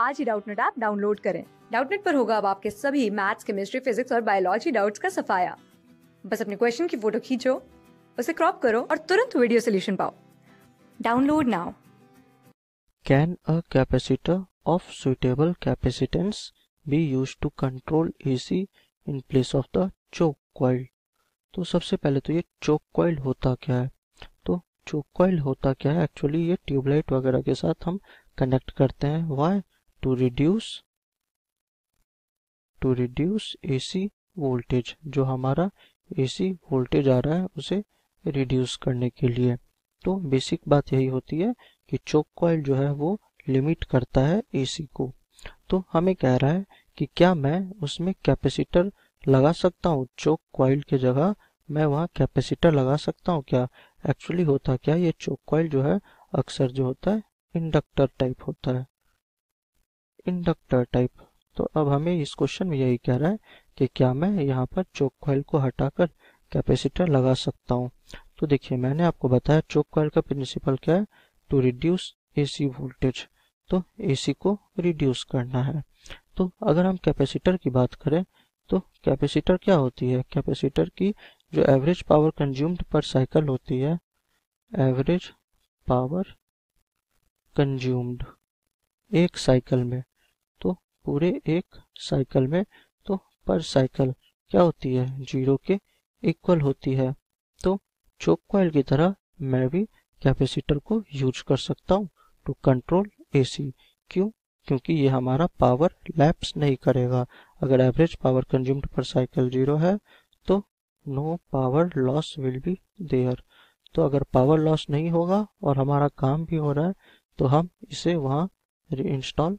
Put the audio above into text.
आज ही Doubtnut app download करें डाउटनेट पर होगा अब आपके सभी मैथ्स केमिस्ट्री फिजिक्स और बायोलॉजी डाउट्स का सफाया बस अपने क्वेश्चन की फोटो खींचो उसे क्रॉप करो और तुरंत वीडियो सोल्यूशन पाओ download now can a capacitor of suitable capacitance be use to control AC in place of the choke coil तो सबसे पहले तो ये चोक कॉइल होता क्या है तो चोक कॉइल होता क्या है एक्चुअली ये ट्यूबलाइट वगैरह के साथ हम कनेक्ट करते हैं why to reduce to reduce AC voltage जो हमारा AC वोल्टेज आ रहा है उसे रिड्यूस करने के लिए तो बेसिक बात यही होती है कि चोक कॉयल जो है वो लिमिट करता है AC को तो हमें कह रहा है कि क्या मैं उसमें कैपेसिटर लगा सकता हूँ चोक कॉइल के जगह मैं वहाँ कैपेसिटर लगा सकता हूँ क्या एक्चुअली होता क्या ये चोक कॉइल जो है अक्सर जो होता है इंडक्टर टाइप होता है इंडक्टर टाइप तो अब हमें इस क्वेश्चन में यही कह रहा है कि क्या मैं यहाँ पर चोक कॉयल को हटाकर कैपेसिटर लगा सकता हूँ तो देखिए मैंने आपको बताया चोक कॉयल का प्रिंसिपल क्या है टू रिड्यूस एसी वोल्टेज तो एसी को रिड्यूस करना है तो अगर हम कैपेसिटर की बात करें तो कैपेसिटर क्या होती है कैपेसिटर की जो average power consumed per cycle होती है एवरेज पावर कंज्यूम्ड एक साइकिल में पूरे एक साइकिल में तो पर साइकिल क्या होती है जीरो के इक्वल होती है तो चोक कॉइल की तरह मैं भी कैपेसिटर को यूज कर सकता हूँ टू कंट्रोल एसी क्यों क्योंकि ये हमारा पावर लैप्स नहीं करेगा अगर average power consumed per cycle zero है तो no power loss will be there तो अगर पावर लॉस नहीं होगा और हमारा काम भी हो रहा है तो हम इसे वहाँ रीइंस्टॉल